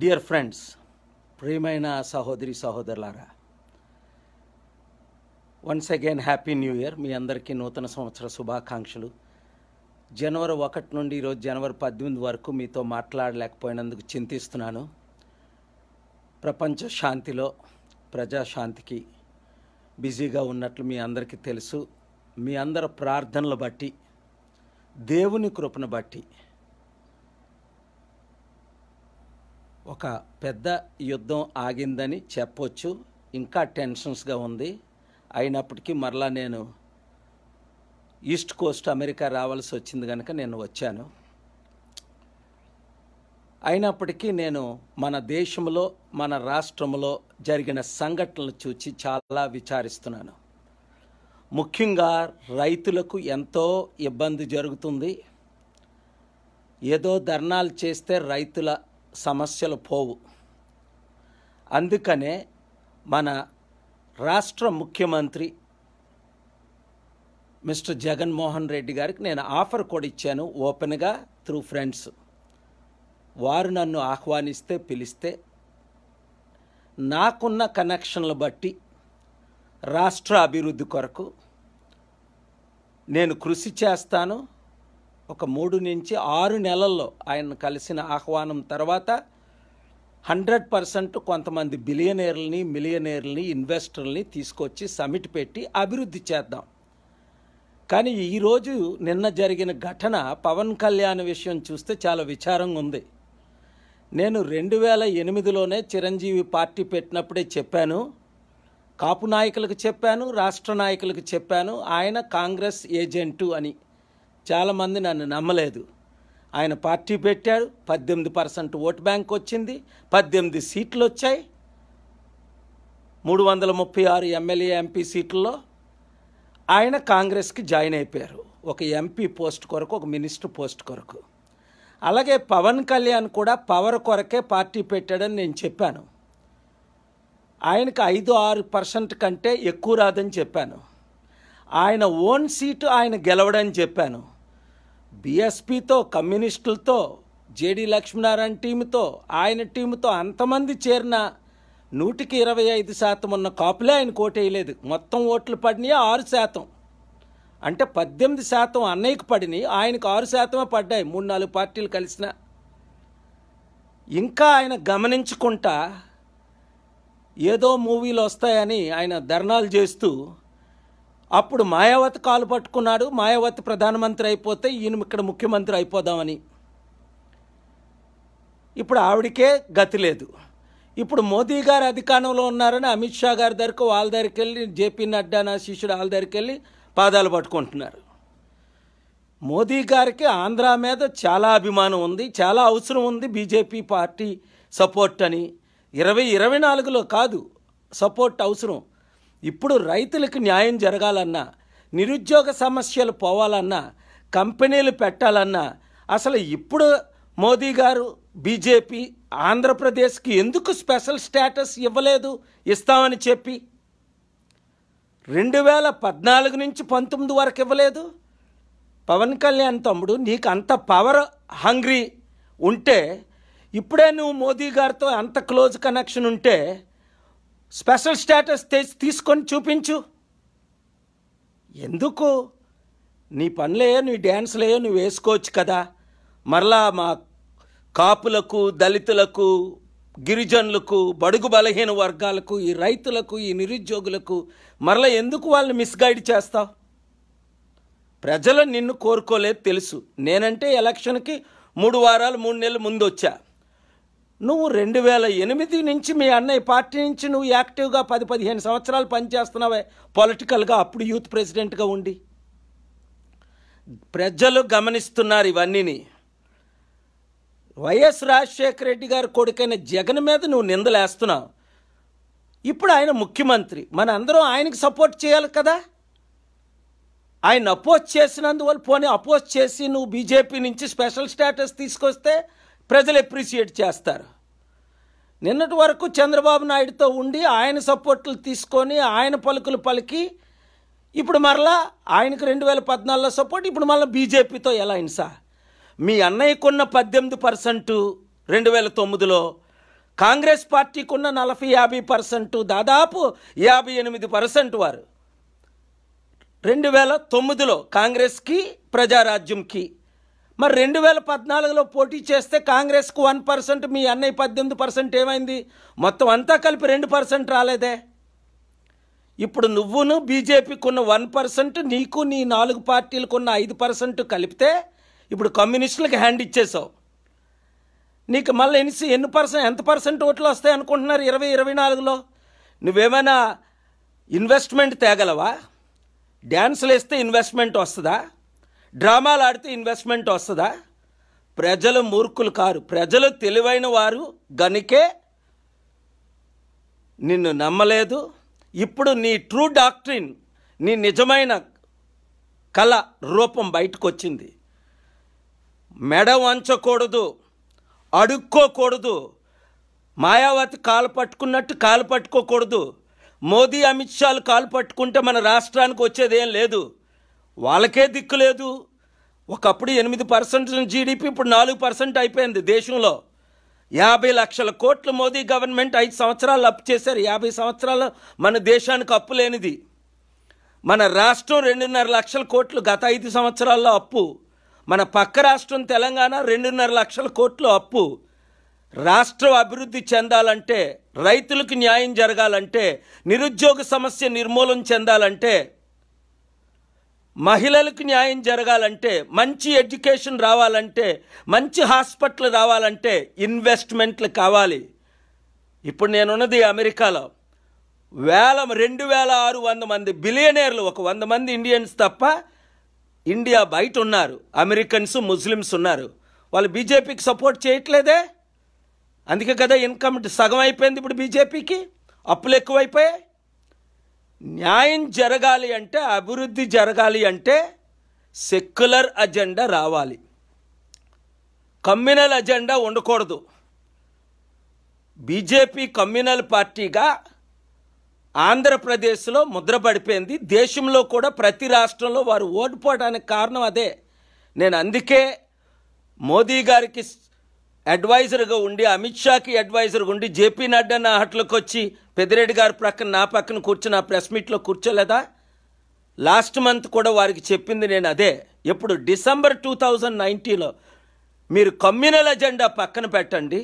dear friends ప్రియమైన సహోదరి సహోదరులారా once again happy new year మీ అందరికీ నూతన సంవత్సర శుభాకాంక్షలు జనవరి ఒకటి నుండి ఈరోజు జనవరి పద్దెనిమిది వరకు మీతో మాట్లాడలేకపోయినందుకు చింతిస్తున్నాను ప్రపంచ శాంతిలో ప్రజాశాంతికి బిజీగా ఉన్నట్లు మీ అందరికీ తెలుసు మీ అందరి ప్రార్థనలు బట్టి దేవుని కృపను బట్టి ఒక పెద్ద యుద్ధం ఆగిందని చెప్పొచ్చు ఇంకా టెన్షన్స్గా ఉంది అయినప్పటికీ మరలా నేను ఈస్ట్ కోస్ట్ అమెరికా రావాల్సి వచ్చింది కనుక నేను వచ్చాను అయినప్పటికీ నేను మన దేశంలో మన రాష్ట్రంలో జరిగిన సంఘటనలు చూచి చాలా విచారిస్తున్నాను ముఖ్యంగా రైతులకు ఎంతో ఇబ్బంది జరుగుతుంది ఏదో ధర్నాలు చేస్తే రైతుల సమస్యలు పోవు అందుకనే మన రాష్ట్ర ముఖ్యమంత్రి మిస్టర్ జగన్మోహన్ రెడ్డి గారికి నేను ఆఫర్ కూడా ఇచ్చాను ఓపెన్గా త్రూ ఫ్రెండ్స్ వారు నన్ను ఆహ్వానిస్తే పిలిస్తే నాకున్న కనెక్షన్లు బట్టి రాష్ట్ర అభివృద్ధి కొరకు నేను కృషి చేస్తాను ఒక మూడు నుంచి ఆరు నెలల్లో ఆయన కలిసిన ఆహ్వానం తర్వాత హండ్రెడ్ పర్సెంట్ కొంతమంది బిలియనీర్లని మిలియనీర్లని ఇన్వెస్టర్లని తీసుకొచ్చి సమిట్ పెట్టి అభివృద్ధి చేద్దాం కానీ ఈరోజు నిన్న జరిగిన ఘటన పవన్ కళ్యాణ్ విషయం చూస్తే చాలా విచారంగా ఉంది నేను రెండు వేల ఎనిమిదిలోనే చిరంజీవి పార్టీ పెట్టినప్పుడే చెప్పాను కాపు నాయకులకు చెప్పాను రాష్ట్ర నాయకులకు చెప్పాను ఆయన కాంగ్రెస్ ఏజెంటు అని చాలామంది నన్ను నమ్మలేదు ఆయన పార్టీ పెట్టాడు పద్దెనిమిది పర్సెంట్ ఓటు బ్యాంక్ వచ్చింది పద్దెనిమిది సీట్లు వచ్చాయి మూడు వందల ముప్పై ఆరు ఎమ్మెల్యే ఎంపీ సీట్లలో ఆయన కాంగ్రెస్కి జాయిన్ అయిపోయారు ఒక ఎంపీ పోస్ట్ కొరకు ఒక మినిస్టర్ పోస్ట్ కొరకు అలాగే పవన్ కళ్యాణ్ కూడా పవర్ కొరకే పార్టీ పెట్టాడని నేను చెప్పాను ఆయనకు ఐదు ఆరు పర్సెంట్ కంటే ఎక్కువ రాదని చెప్పాను ఆయన ఓన్ సీటు ఆయన గెలవడని చెప్పాను బీఎస్పీతో కమ్యూనిస్టులతో జేడీ లక్ష్మీనారాయణ టీంతో ఆయన టీంతో అంతమంది చేరిన నూటికి ఇరవై ఐదు శాతం ఉన్న కాపులే ఆయన కోటేయలేదు మొత్తం ఓట్లు పడినాయి ఆరు శాతం అంటే పద్దెనిమిది శాతం అన్నయ్యకు పడినాయి ఆయనకు ఆరు శాతమే పడ్డాయి మూడు నాలుగు పార్టీలు కలిసిన ఇంకా ఆయన గమనించుకుంటా ఏదో మూవీలు వస్తాయని ఆయన ధర్నాలు చేస్తూ అప్పుడు మాయావతి కాలు పట్టుకున్నాడు మాయావతి ప్రధానమంత్రి అయిపోతే ఈయన ఇక్కడ ముఖ్యమంత్రి అయిపోదామని ఇప్పుడు ఆవిడికే గతి లేదు ఇప్పుడు మోదీ గారు అధికారంలో ఉన్నారని అమిత్ షా గారి దగ్గరకు వాళ్ళ దగ్గరికి వెళ్ళి జేపీ నడ్డా నా శిష్యుడు వాళ్ళ దగ్గరికి వెళ్ళి పాదాలు పట్టుకుంటున్నారు మోదీ గారికి ఆంధ్ర మీద చాలా అభిమానం ఉంది చాలా అవసరం ఉంది బీజేపీ పార్టీ సపోర్ట్ అని ఇరవై ఇరవై నాలుగులో కాదు సపోర్ట్ అవసరం ఇప్పుడు రైతులకు న్యాయం జరగాలన్నా నిరుద్యోగ సమస్యలు పోవాలన్నా కంపెనీలు పెట్టాలన్నా అసలు ఇప్పుడు మోదీ గారు బీజేపీ ఆంధ్రప్రదేశ్కి ఎందుకు స్పెషల్ స్టేటస్ ఇవ్వలేదు ఇస్తామని చెప్పి రెండు వేల పద్నాలుగు నుంచి పంతొమ్మిది వరకు ఇవ్వలేదు పవన్ కళ్యాణ్ తమ్ముడు నీకు అంత పవర్ హంగ్రీ ఉంటే ఇప్పుడే నువ్వు మోదీ గారితో అంత క్లోజ్ కనెక్షన్ ఉంటే స్పెషల్ స్టేటస్ తెచ్చి తీసుకొని చూపించు ఎందుకు నీ పనులేయో నీ డ్యాన్స్లే నువ్వు వేసుకోవచ్చు కదా మరలా మా కాపులకు దళితులకు గిరిజనులకు బడుగు బలహీన వర్గాలకు ఈ రైతులకు ఈ నిరుద్యోగులకు మరలా ఎందుకు వాళ్ళని మిస్గైడ్ చేస్తావు ప్రజలు నిన్ను కోరుకోలేదు తెలుసు నేనంటే ఎలక్షన్కి మూడు వారాలు మూడు నెలలు ముందు వచ్చా నువ్వు రెండు వేల ఎనిమిది నుంచి మీ అన్నయ్య పార్టీ నుంచి నువ్వు యాక్టివ్గా పది పదిహేను సంవత్సరాలు పనిచేస్తున్నావే పొలిటికల్గా అప్పుడు యూత్ ప్రెసిడెంట్గా ఉండి ప్రజలు గమనిస్తున్నారు ఇవన్నీని వైఎస్ రాజశేఖర రెడ్డి గారి కొడుకైన జగన్ మీద నువ్వు నిందలేస్తున్నావు ఇప్పుడు ఆయన ముఖ్యమంత్రి మన అందరం ఆయనకి సపోర్ట్ చేయాలి కదా ఆయన అపోజ్ చేసినందువల్ల పోనీ అపోజ్ చేసి నువ్వు బీజేపీ నుంచి స్పెషల్ స్టేటస్ తీసుకొస్తే ప్రజలు ఎప్రిషియేట్ చేస్తారు నిన్నటి వరకు చంద్రబాబు నాయుడుతో ఉండి ఆయన సపోర్ట్లు తీసుకొని ఆయన పలుకులు పలికి ఇప్పుడు మరలా ఆయనకు రెండు వేల పద్నాలుగులో సపోర్ట్ ఇప్పుడు మళ్ళీ బీజేపీతో ఎలా అయింది సార్ మీ అన్నయ్యకున్న పద్దెనిమిది పర్సెంట్ రెండు వేల తొమ్మిదిలో కాంగ్రెస్ పార్టీకున్న నలభై యాభై పర్సెంట్ దాదాపు యాభై ఎనిమిది పర్సెంట్ వారు రెండు వేల తొమ్మిదిలో కాంగ్రెస్కి ప్రజారాజ్యంకి మరి రెండు వేల పద్నాలుగులో పోటీ చేస్తే కాంగ్రెస్కు వన్ పర్సెంట్ మీ అన్నయ్య పద్దెనిమిది పర్సెంట్ ఏమైంది మొత్తం అంతా కలిపి రెండు పర్సెంట్ రాలేదే ఇప్పుడు నువ్వును బీజేపీకున్న వన్ పర్సెంట్ నీకు నీ నాలుగు పార్టీలకున్న ఐదు పర్సెంట్ కలిపితే ఇప్పుడు కమ్యూనిస్టులకు హ్యాండ్ ఇచ్చేసావు నీకు మళ్ళీ ఎన్ని ఎన్ని పర్సెంట్ ఎంత పర్సెంట్ ఓట్లు వస్తాయి అనుకుంటున్నారు ఇరవై ఇరవై నాలుగులో నువ్వేమైనా ఇన్వెస్ట్మెంట్ తేగలవా డ్యాన్సులు వేస్తే ఇన్వెస్ట్మెంట్ వస్తుందా డ్రామాలు ఆడితే ఇన్వెస్ట్మెంట్ వస్తుందా ప్రజలు మూర్ఖులు కారు ప్రజలు తెలివైన వారు గనికే నిన్ను నమ్మలేదు ఇప్పుడు నీ ట్రూ డాక్ట్రిన్ నీ నిజమైన కళ రూపం బయటకు వచ్చింది మెడ వంచకూడదు అడుక్కోకూడదు మాయావతి కాలు పట్టుకున్నట్టు కాలు పట్టుకోకూడదు మోదీ అమిత్ షాలు కాలు పట్టుకుంటే మన రాష్ట్రానికి వచ్చేదేం లేదు వాళ్ళకే దిక్కు లేదు ఒకప్పుడు ఎనిమిది పర్సెంట్ జీడిపి ఇప్పుడు నాలుగు పర్సెంట్ అయిపోయింది దేశంలో యాభై లక్షల కోట్లు మోదీ గవర్నమెంట్ ఐదు సంవత్సరాలు అప్పు చేశారు యాభై సంవత్సరాలు మన దేశానికి అప్పు లేనిది మన రాష్ట్రం రెండున్నర లక్షల కోట్లు గత ఐదు సంవత్సరాల్లో అప్పు మన పక్క రాష్ట్రం తెలంగాణ రెండున్నర లక్షల కోట్లు అప్పు రాష్ట్రం అభివృద్ధి చెందాలంటే రైతులకు న్యాయం జరగాలంటే నిరుద్యోగ సమస్య నిర్మూలన చెందాలంటే మహిళలకు న్యాయం జరగాలంటే మంచి ఎడ్యుకేషన్ రావాలంటే మంచి హాస్పిటల్ రావాలంటే ఇన్వెస్ట్మెంట్లు కావాలి ఇప్పుడు నేనున్నది అమెరికాలో వేల రెండు వేల ఆరు వంద మంది బిలియనీర్లు ఒక వంద మంది ఇండియన్స్ తప్ప ఇండియా బయట ఉన్నారు అమెరికన్స్ ముస్లిమ్స్ ఉన్నారు వాళ్ళు బీజేపీకి సపోర్ట్ చేయట్లేదే అందుకే కదా ఇన్కమ్ సగం అయిపోయింది ఇప్పుడు బీజేపీకి అప్పులు ఎక్కువైపోయాయి న్యాయం జరగాలి అంటే అభివృద్ధి జరగాలి అంటే సెక్యులర్ అజెండా రావాలి కమ్యూనల్ అజెండా ఉండకూడదు బీజేపీ కమ్యూనల్ పార్టీగా ఆంధ్రప్రదేశ్లో ముద్ర పడిపోయింది దేశంలో కూడా ప్రతి రాష్ట్రంలో వారు ఓడిపోవడానికి కారణం అదే నేను అందుకే మోదీ గారికి అడ్వైజర్గా ఉండి అమిత్ షాకి అడ్వైజర్గా ఉండి జేపీ నడ్డా నా హట్లకు వచ్చి పెద్దిరెడ్డి గారి ప్రక్కన నా పక్కన కూర్చొని ఆ ప్రెస్ మీట్లో కూర్చోలేదా లాస్ట్ మంత్ కూడా వారికి చెప్పింది నేను అదే ఇప్పుడు డిసెంబర్ టూ థౌజండ్ నైన్టీలో మీరు కమ్యూనల్ ఎజెండా పక్కన పెట్టండి